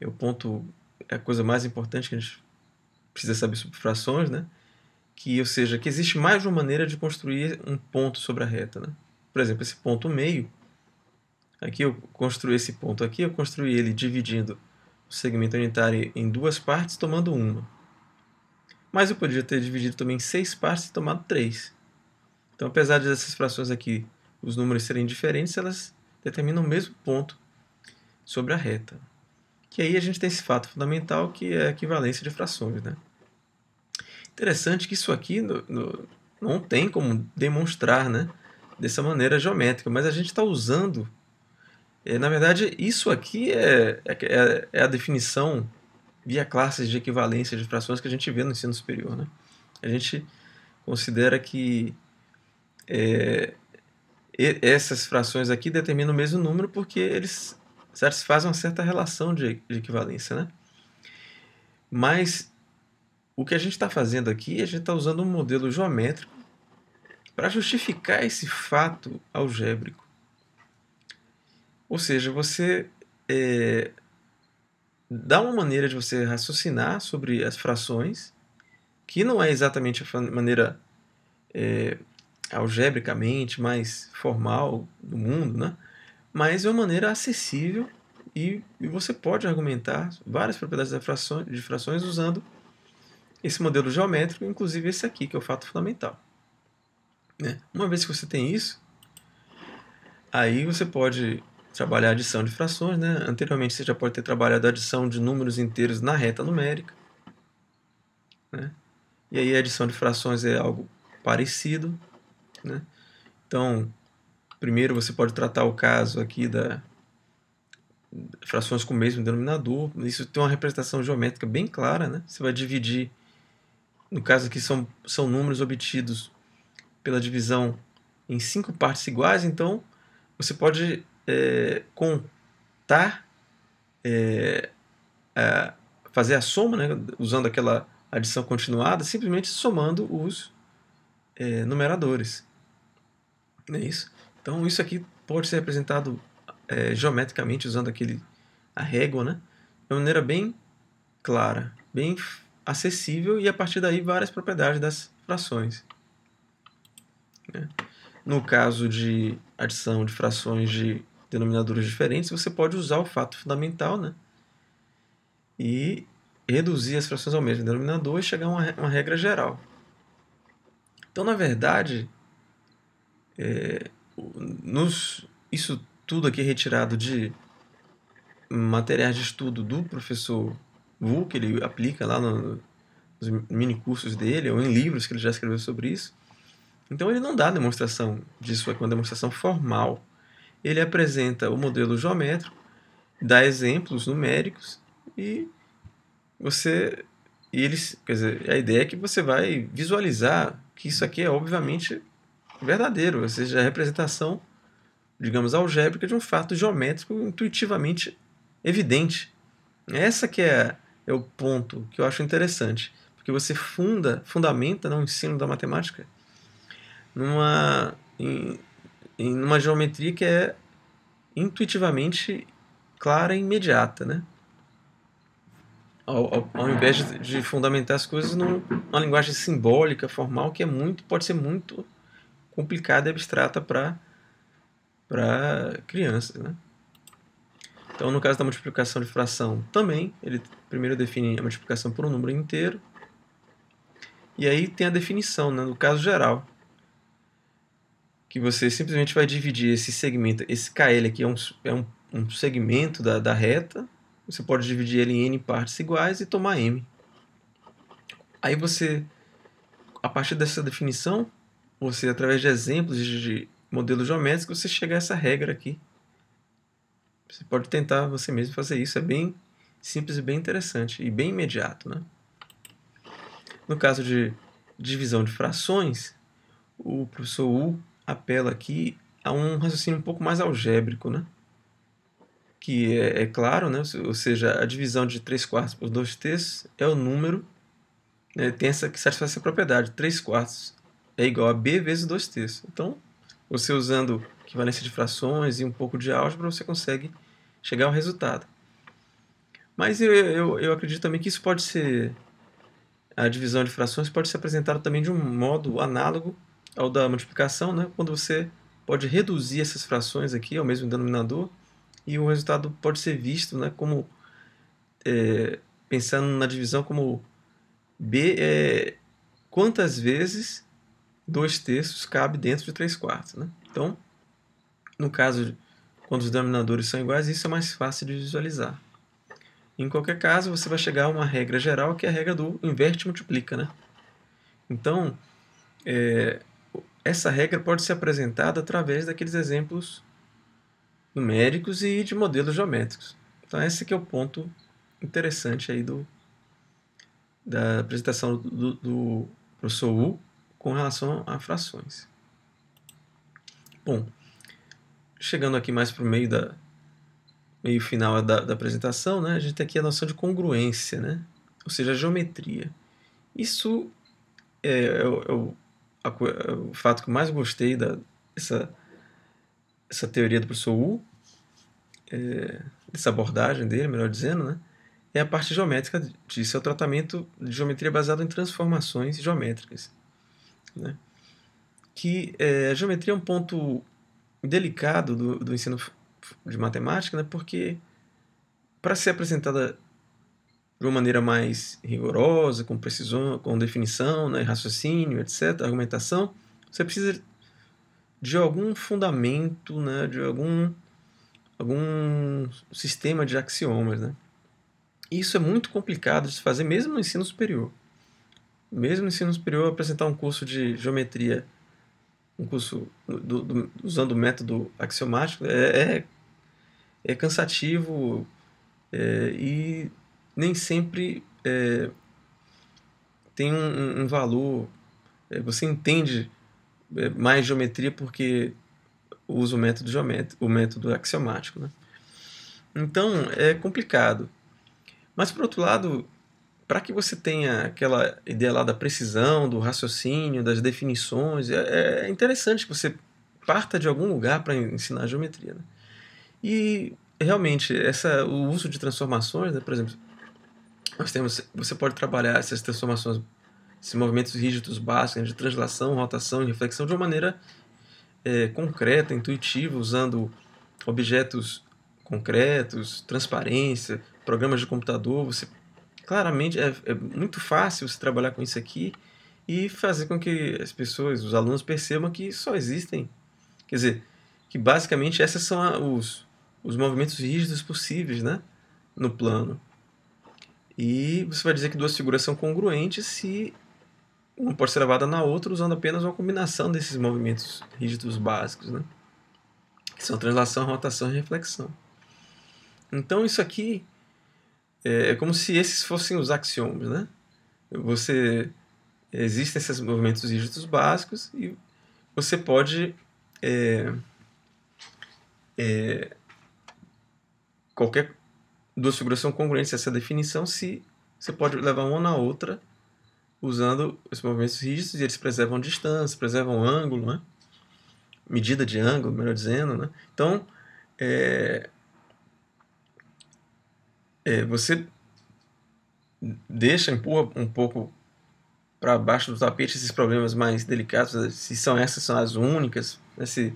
S1: é o ponto, é a coisa mais importante que a gente precisa saber sobre frações, né? Que, ou seja, que existe mais uma maneira de construir um ponto sobre a reta, né? Por exemplo, esse ponto meio, aqui eu construí esse ponto aqui, eu construí ele dividindo o segmento unitário em duas partes, tomando uma. Mas eu poderia ter dividido também em seis partes e tomado três. Então, apesar dessas frações aqui, os números serem diferentes, elas determinam o mesmo ponto sobre a reta. E aí a gente tem esse fato fundamental que é a equivalência de frações. Né? Interessante que isso aqui no, no, não tem como demonstrar né, dessa maneira geométrica, mas a gente está usando. É, na verdade, isso aqui é, é, é, é, a definição via classes de equivalência de frações que a gente vê no ensino superior. Né? A gente considera que eh, essas frações aqui determinam o mesmo número porque eles certo? Se faz uma certa relação de, de equivalência, né? Mas o que a gente está fazendo aqui, a gente está usando um modelo geométrico para justificar esse fato algébrico. Ou seja, você é, dá uma maneira de você raciocinar sobre as frações, que não é exatamente a maneira é, algebricamente mais formal do mundo, né? mas de é uma maneira acessível e, e você pode argumentar várias propriedades de frações, de frações usando esse modelo geométrico, inclusive esse aqui, que é o fato fundamental. Né? Uma vez que você tem isso, aí você pode trabalhar a adição de frações. Né? Anteriormente você já pode ter trabalhado a adição de números inteiros na reta numérica. Né? E aí a adição de frações é algo parecido. Né? Então, Primeiro, você pode tratar o caso aqui da frações com o mesmo denominador. Isso tem uma representação geométrica bem clara, né? Você vai dividir, no caso aqui são, são números obtidos pela divisão em cinco partes iguais, então você pode é, contar, é, fazer a soma, né? usando aquela adição continuada, simplesmente somando os é, numeradores. Não é isso? Então isso aqui pode ser representado é, geometricamente usando aquele a régua, né? De uma maneira bem clara, bem acessível e a partir daí várias propriedades das frações. Né? No caso de adição de frações de denominadores diferentes, você pode usar o fato fundamental, né? E reduzir as frações ao mesmo denominador e chegar a uma, uma regra geral. Então, na verdade, é, nos, isso tudo aqui é retirado de materiais de estudo do professor Wu, que ele aplica lá no, nos mini cursos dele, ou em livros que ele já escreveu sobre isso. Então ele não dá demonstração disso aqui, uma demonstração formal. Ele apresenta o modelo geométrico, dá exemplos numéricos e você e eles, quer dizer, a ideia é que você vai visualizar que isso aqui é obviamente verdadeiro, ou seja, a representação, digamos, algébrica de um fato geométrico intuitivamente evidente. Essa que é, é o ponto que eu acho interessante, porque você funda, fundamenta o ensino da matemática numa, em, em uma geometria que é intuitivamente clara e imediata, né? Ao, ao, ao invés de, de fundamentar as coisas numa linguagem simbólica, formal, que é muito, pode ser muito complicada e abstrata para crianças. Né? Então, no caso da multiplicação de fração, também, ele primeiro define a multiplicação por um número inteiro, e aí tem a definição, né, no caso geral, que você simplesmente vai dividir esse segmento, esse KL aqui é um, é um, um segmento da, da reta, você pode dividir ele em n partes iguais e tomar m. Aí você, a partir dessa definição, você, através de exemplos de modelos geométricos, você chega a essa regra aqui. Você pode tentar você mesmo fazer isso. É bem simples e bem interessante. E bem imediato. Né? No caso de divisão de frações, o professor U apela aqui a um raciocínio um pouco mais algébrico. Né? Que é, é claro, né? ou seja, a divisão de 3 quartos por 2 terços é o número. Né? Tem essa que satisfaz essa propriedade. 3 quartos é igual a b vezes 2 terços. Então, você usando equivalência de frações e um pouco de álgebra, você consegue chegar ao resultado. Mas eu, eu, eu acredito também que isso pode ser. A divisão de frações pode ser apresentada também de um modo análogo ao da multiplicação, né? quando você pode reduzir essas frações aqui ao mesmo denominador e o resultado pode ser visto né, como. É, pensando na divisão como b é quantas vezes dois terços cabe dentro de três quartos. Né? Então, no caso, quando os denominadores são iguais, isso é mais fácil de visualizar. Em qualquer caso, você vai chegar a uma regra geral, que é a regra do inverte e multiplica. Né? Então, é, essa regra pode ser apresentada através daqueles exemplos numéricos e de modelos geométricos. Então, esse aqui é o ponto interessante aí do, da apresentação do, do professor Wu com relação a frações. Bom, chegando aqui mais para o meio da meio final da, da apresentação, né, a gente tem aqui a noção de congruência, né? ou seja, a geometria. Isso é, é, o, é, o, é, o, fato que eu mais gostei da essa, essa teoria do professor Wu, é, dessa abordagem dele, melhor dizendo, né? é a parte geométrica disso, é o tratamento de geometria baseado em transformações geométricas. Né? Que é, a geometria é um ponto delicado do, do ensino de matemática, né? porque para ser apresentada de uma maneira mais rigorosa, com precisão, com definição, né, raciocínio, etc., argumentação, você precisa de algum fundamento, né, de algum, algum sistema de axiomas. Né? Isso é muito complicado de se fazer, mesmo no ensino superior mesmo no ensino superior, apresentar um curso de geometria, um curso do, do, usando o método axiomático, é, é, é cansativo é, e nem sempre é, tem um, um valor. É, você entende é, mais geometria porque usa o método, geométrico, o método axiomático. Né? Então, é complicado. Mas, por outro lado, para que você tenha aquela ideia lá da precisão, do raciocínio, das definições, é, é interessante que você parta de algum lugar para ensinar geometria. Né? E realmente, essa, o uso de transformações, né, por exemplo, nós temos, você pode trabalhar essas transformações, esses movimentos rígidos básicos né, de translação, rotação e reflexão de uma maneira é, concreta, intuitiva, usando objetos concretos, transparência, programas de computador, você claramente é, é, muito fácil se trabalhar com isso aqui e fazer com que as pessoas, os alunos percebam que só existem, quer dizer, que basicamente esses são os, os movimentos rígidos possíveis, né, no plano. E você vai dizer que duas figuras são congruentes se uma pode ser lavada na outra usando apenas uma combinação desses movimentos rígidos básicos, né? que são translação, rotação e reflexão. Então isso aqui é, é como se esses fossem os axiomas, né? Você existem esses movimentos rígidos básicos e você pode é, é, qualquer duas figuras são congruentes a essa definição se você pode levar uma na outra usando os movimentos rígidos e eles preservam distância, preservam ângulo, né? medida de ângulo, melhor dizendo. Né? Então, é, é, você deixa, empurra um pouco para baixo do tapete esses problemas mais delicados, se são essas são as únicas, né, se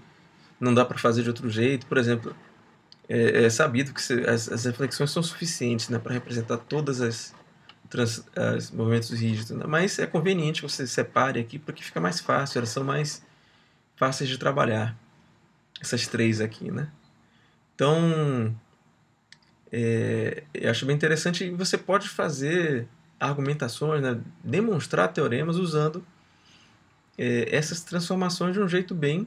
S1: não dá para fazer de outro jeito, por exemplo, é, é sabido que se, as, as, reflexões são suficientes né, para representar todas as, trans, as movimentos rígidos, né, mas é conveniente que você separe aqui porque fica mais fácil, elas são mais fáceis de trabalhar essas três aqui, né? Então é, eu acho bem interessante. Você pode fazer argumentações, né? demonstrar teoremas usando é, essas transformações de um jeito bem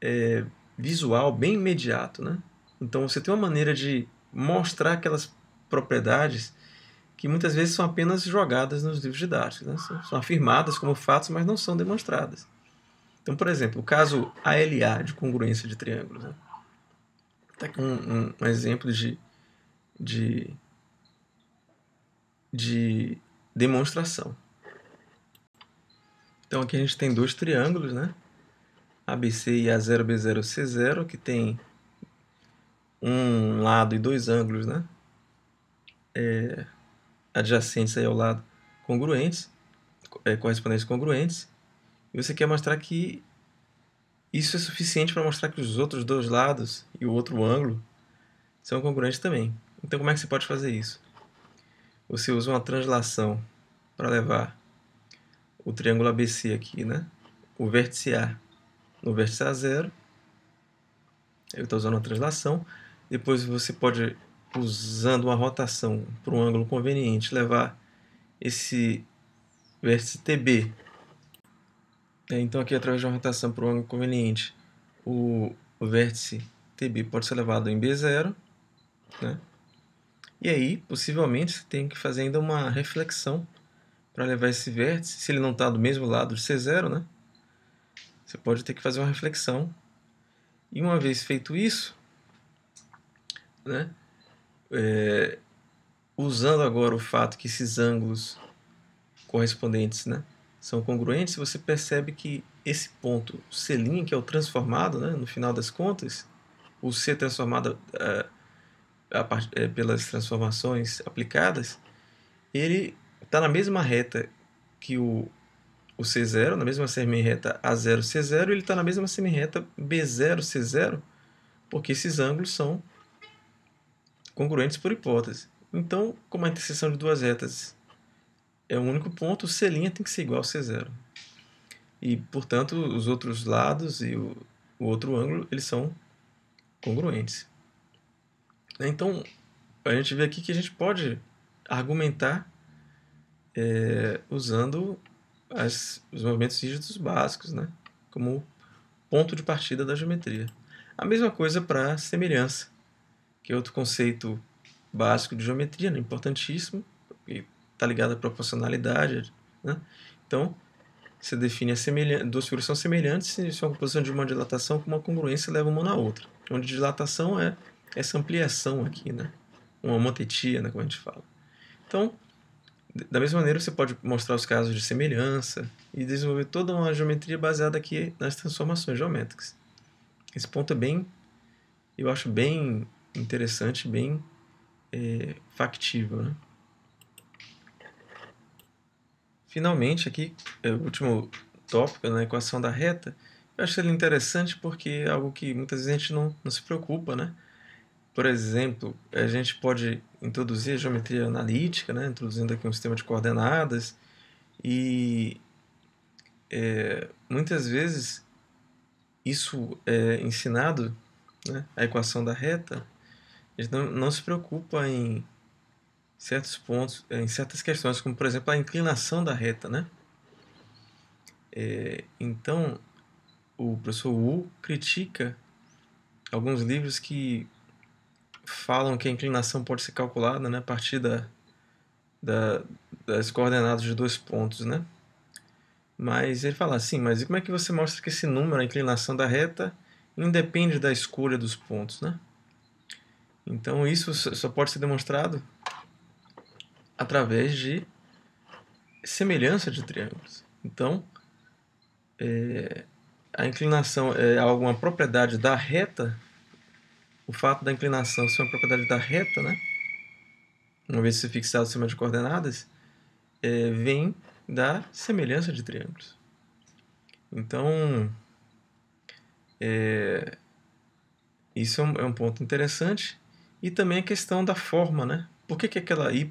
S1: é, visual, bem imediato. Né? Então você tem uma maneira de mostrar aquelas propriedades que muitas vezes são apenas jogadas nos livros didáticos. Né? São, são, afirmadas como fatos, mas não são demonstradas. Então, por exemplo, o caso ALA de congruência de triângulos. Né? Tá aqui um, um exemplo de de, de demonstração. Então aqui a gente tem dois triângulos, né? ABC e A0B0C0, que tem um lado e dois ângulos, né? É, adjacentes aí ao lado congruentes, é, correspondentes congruentes. E você quer mostrar que isso é suficiente para mostrar que os outros dois lados e o outro ângulo são congruentes também. Então, como é que você pode fazer isso? Você usa uma translação para levar o triângulo ABC aqui, né? O vértice A no vértice A0. Eu estou usando uma translação. Depois você pode, usando uma rotação para um ângulo conveniente, levar esse vértice TB. É, então aqui, através de uma rotação para um ângulo conveniente, o vértice TB pode ser levado em B0, né? E aí, possivelmente, você tem que fazer ainda uma reflexão para levar esse vértice. Se ele não está do mesmo lado de C0, né? Você pode ter que fazer uma reflexão. E uma vez feito isso, né? É, usando agora o fato que esses ângulos correspondentes né, são congruentes, você percebe que esse ponto C', que é o transformado, né, no final das contas, o C transformado uh, part, é, pelas transformações aplicadas, ele está na mesma reta que o, o C0, na mesma semirreta A0, C0, ele está na mesma semirreta B0, C0, porque esses ângulos são congruentes por hipótese. Então, como a interseção de duas retas é um único ponto, o C' tem que ser igual a C0. E, portanto, os outros lados e o, o outro ângulo, eles são congruentes. Né? Então, a gente vê aqui que a gente pode argumentar é, usando as, os movimentos rígidos básicos, né? Como ponto de partida da geometria. A mesma coisa para semelhança, que é outro conceito básico de geometria, né? importantíssimo, e está ligado à proporcionalidade. Né? Então, você define a semelhança, duas figuras são semelhantes se é uma composição de uma dilatação com uma congruência leva uma na outra. Onde dilatação é essa ampliação aqui, né? Uma homotetia, né, como a gente fala. Então, da mesma maneira, você pode mostrar os casos de semelhança e desenvolver toda uma geometria baseada aqui nas transformações geométricas. Esse ponto é bem, eu acho bem interessante, bem é, factível. Né? Finalmente, aqui, é o último tópico, na né, equação da reta, eu acho ele interessante porque é algo que muitas vezes a gente não, não se preocupa, né? Por exemplo, a gente pode introduzir a geometria analítica, né? introduzindo aqui um sistema de coordenadas, e é, muitas vezes isso é ensinado, né? a equação da reta, a gente não, não se preocupa em certos pontos, em certas questões, como por exemplo a inclinação da reta, né? É, então, o professor Wu critica alguns livros que falam que a inclinação pode ser calculada né, a partir da, da, das coordenadas de dois pontos, né? Mas ele fala assim, mas como é que você mostra que esse número, a inclinação da reta, independe da escolha dos pontos, né? Então isso só pode ser demonstrado através de semelhança de triângulos. Então, é, a inclinação é alguma propriedade da reta o fato da inclinação ser uma propriedade da reta, né? uma vez se fixado acima de coordenadas, é, vem da semelhança de triângulos. Então, é, isso é um, é um, ponto interessante. E também a questão da forma, né? Por que, que aquela y,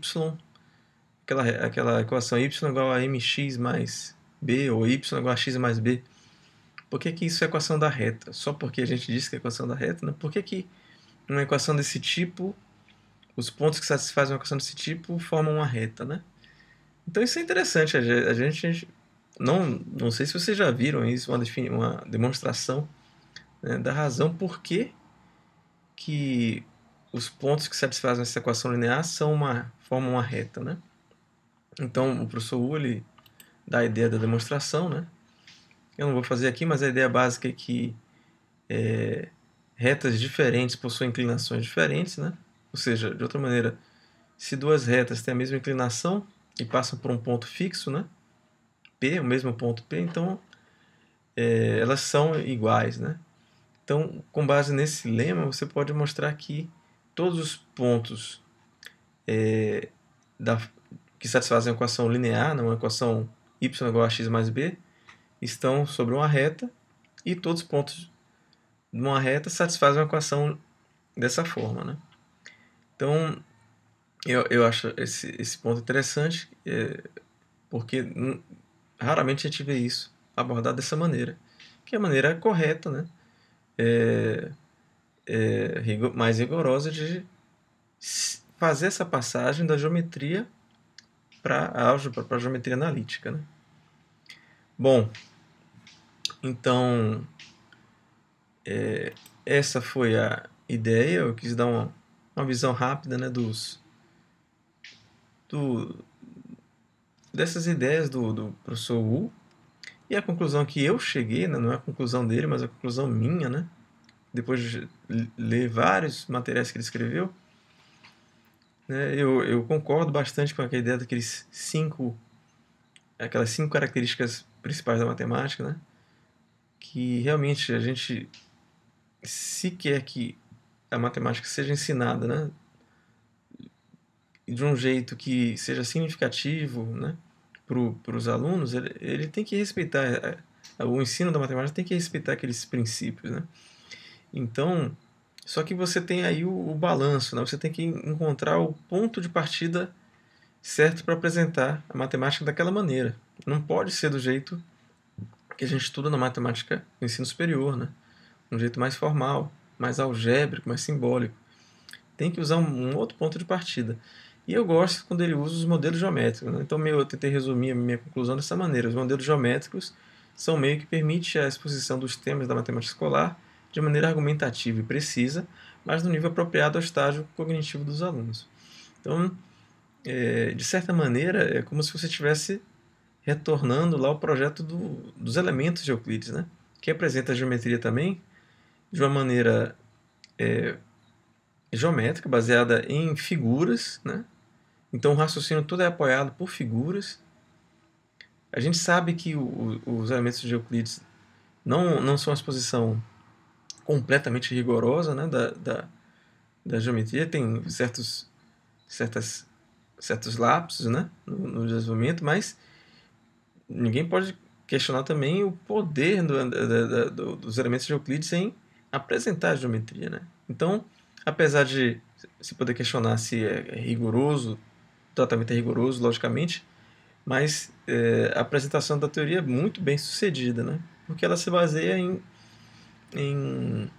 S1: aquela, aquela equação y igual a mx mais b, ou y igual a x mais b? Por que, que isso é equação da reta? Só porque a gente disse que é equação da reta, né? Por que, que numa equação desse tipo, os pontos que satisfazem uma equação desse tipo formam uma reta, né? Então isso é interessante, a gente, não, não sei se vocês já viram isso, uma, uma demonstração né, da razão por que, que os pontos que satisfazem essa equação linear são uma, formam uma reta, né? Então o professor Wu, ele dá a ideia da demonstração, né? Eu não vou fazer aqui, mas a ideia básica é que é, retas diferentes possuem inclinações diferentes, né? Ou seja, de outra maneira, se duas retas têm a mesma inclinação e passam por um ponto fixo, né? P, o mesmo ponto P, então é, elas são iguais, né? Então, com base nesse lema, você pode mostrar que todos os pontos é, da, que satisfazem a equação linear, né, uma equação y igual a x mais b, estão sobre uma reta e todos os pontos uma reta satisfaz uma equação dessa forma. Né? Então, eu, eu acho esse, esse ponto interessante, é, porque raramente a gente vê isso abordado dessa maneira, que é a maneira correta, né? É, é, rigor, mais rigorosa de fazer essa passagem da geometria para a álgebra, para a geometria analítica. Né? Bom, então é, essa foi a ideia. Eu quis dar uma, uma visão rápida né, dos, do, dessas ideias do, do professor Wu. E a conclusão que eu cheguei, né, não é a conclusão dele, mas a conclusão minha, né? Depois de ler vários materiais que ele escreveu, né, eu, eu concordo bastante com aquela ideia daqueles cinco, aquelas cinco características principais da matemática, né? Que realmente a gente se quer que a matemática seja ensinada, né, de um jeito que seja significativo, né, para os alunos, ele, ele, tem que respeitar é, é, o ensino da matemática tem que respeitar aqueles princípios, né? Então, só que você tem aí o, o balanço, né? Você tem que encontrar o ponto de partida certo para apresentar a matemática daquela maneira. Não pode ser do jeito que a gente estuda na matemática no ensino superior, né? de um jeito mais formal, mais algébrico, mais simbólico. Tem que usar um outro ponto de partida. E eu gosto quando ele usa os modelos geométricos. Né? Então, eu tentei resumir a minha conclusão dessa maneira. Os modelos geométricos são meio que permite a exposição dos temas da matemática escolar de maneira argumentativa e precisa, mas no nível apropriado ao estágio cognitivo dos alunos. Então, é, de certa maneira, é como se você estivesse retornando lá o projeto do, dos elementos de Euclides, né? que apresenta a geometria também de uma maneira é, geométrica, baseada em figuras. Né? Então o raciocínio todo é apoiado por figuras. A gente sabe que o, os elementos de Euclides não, não são uma exposição completamente rigorosa né, da, da, da geometria, tem certos, certas, certos lapsos né, no, no desenvolvimento, mas ninguém pode questionar também o poder do, da, da, dos elementos de Euclides em apresentar a geometria. Né? Então, apesar de se poder questionar se é rigoroso, o tratamento é rigoroso, logicamente, mas é, a apresentação da teoria é muito bem sucedida, né? porque ela se baseia em, em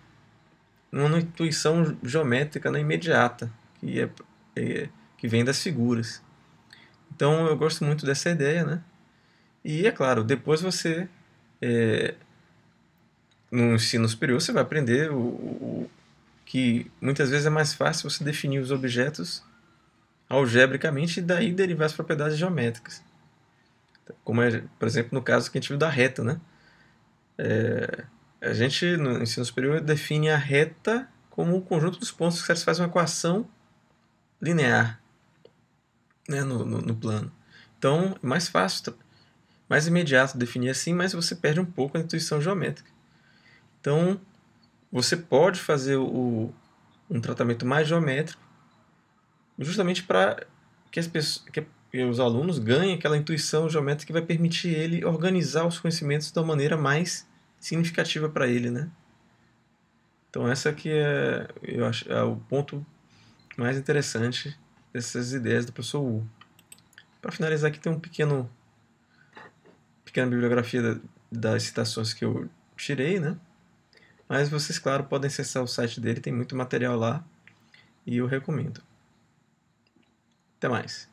S1: uma intuição geométrica né, imediata, que, é, é, que vem das figuras. Então eu gosto muito dessa ideia, né? E é claro, depois você é, no ensino superior você vai aprender o, o, que muitas vezes é mais fácil você definir os objetos algebricamente e daí derivar as propriedades geométricas. Como é, por exemplo, no caso que a gente viu da reta, né? É, a gente, no ensino superior, define a reta como o um conjunto dos pontos que satisfaz uma equação linear né, no, no, no plano. Então, é mais fácil, tá? mais imediato definir assim, mas você perde um pouco a intuição geométrica. Então, você pode fazer o, um tratamento mais geométrico, justamente para que, que, os alunos ganhem aquela intuição geométrica que vai permitir ele organizar os conhecimentos da maneira mais significativa para ele, né? Então essa que é, eu acho, é o ponto mais interessante dessas ideias do professor Wu. Para finalizar aqui tem um pequeno pequena bibliografia das citações que eu tirei, né? Mas vocês, claro, podem acessar o site dele, tem muito material lá e eu recomendo. Até mais.